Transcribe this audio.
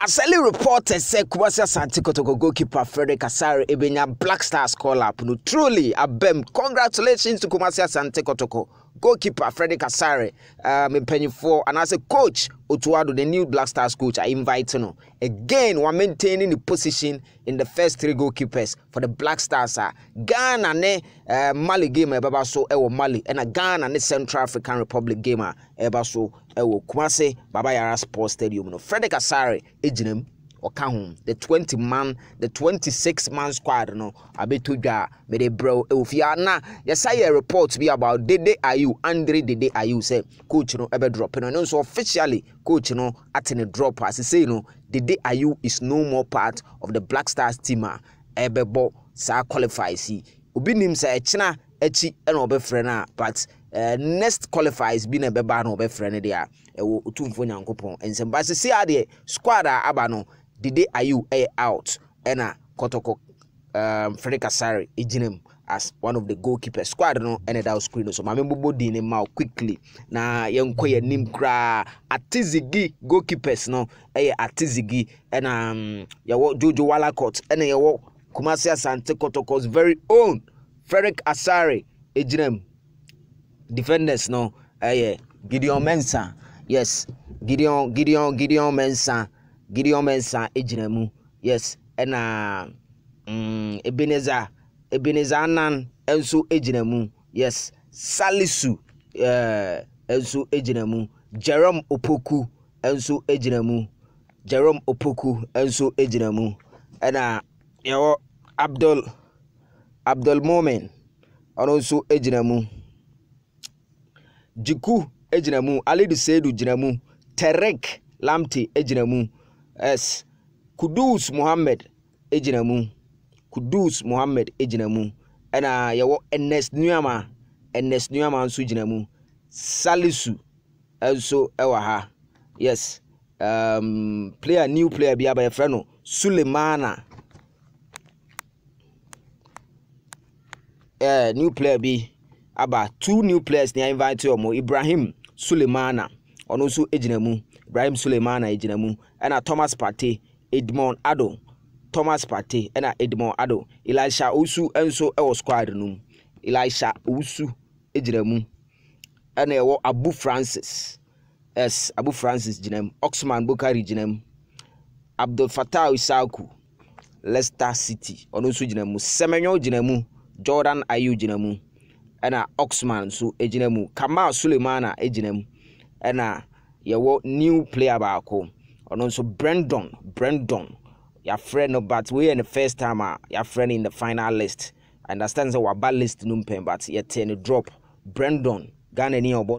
Asali reported sɛ Kumasi Asante Kotoko goalkeeper Frederick Asare ebenya Black Stars call up no truly abem congratulations to Kumasi Asante Kotoko goalkeeper Frederick Asare, um, uh, Pennyfo, and as a coach, Otuado, the new Black Stars coach, I invite you. Know. Again, we're maintaining the position in the first three goalkeepers for the Black Stars. Uh, Ghana ne uh, Mali game eh, about so ewo Mali, and a uh, Ghana ne Central African Republic game eh, about so ewo Kumase Baba Yara Sports Stadium. No, know. Frederick Asare, ejinem. Eh, ɔka ho the twenty man the twenty six man squad no abɛto dwa a mede brɛw ɛwɔ fie a na yɛsa yɛ report bi about dede ayew andre dede ayew sɛ coach no ɛbɛdrɔp no ɛno nso officially coach no ate ne drop a sesei no dede ayew is no more part of the black stars team a ɛbɛbɔ saa qualifies yi obi nim sɛ ɛkyena akyi ɛna ɔbɛfrɛ no a but uh, next qualifies bi na ɛbɛba na ɔbɛfrɛ no deɛ a ɛwɔ ɔtumfoɔ nyankopɔn nsɛm ba sesei adeɛ squad a aba no dede ayew ɛyɛ out ɛna kɔtɔkɔ um, frederick asare egyina mu as one of the goalkeeper squad no ɛna ɛda screen no so maame bobo di ne ma quickly na yɛnkɔ yɛn nim koraa atizigi goalkeepers no ɛyɛ atizigi ɛna um, yɛwɔ jojo walakot ɛna yɛwɔ kumasi asante kɔtɔkɔ's very own frederick asare egyina mu defenders no ɛyɛ gideon mensa yes gideon gideon gideon mensa gideon mensa gyina mu yes ɛna mm, ebeneza ebeneza anan nso gyina mu yes salisu ɛɛ uh, eh, nso gyina mu jerome opoku nso gyina mu jerome opoku nso gyina mu ɛna yɛwɔ abdul abdul momen ɔno nso gyina mu jiku gyina mu alidu seidu gyina mu terek lamte gyina mu yes kudus mohammed egyina mu kudus mohammed egyina mu ɛna yɛwɔ ernest nuama ernest nuama nso gyina mu salisu nso ɛwɔ ha yes um, player new player bi aba yɛfrɛ no sulemana eh, new player bi aba two new players ni a invite wɔn ibrahim sulemana ɔno nso gyina mu ibrahim suleiman na gyina mu ɛna thomas partey edmond ado thomas partey ɛna edmond ado elisha owusu nso wɔ squad no mu elisha owusu gyina mu ɛna ɛwɔ abu francis s abu francis gyina mu oxman bukari gyina mu abdulfatah isaku leicester city ɔno nso gyina mu semenyo gyina mu jordan ayew gyina mu ɛna oxman nso gyina mu kamal suleimana gyina mu ɛna yɛwɔ new player baako ɔno nso brendon brendon yɛafrɛ no but wei yɛ ne first time a yɛafrɛ no in the final list I understand sɛ waba list no mpɛn but yɛtee no drop brendon ghanani a ɔbɔ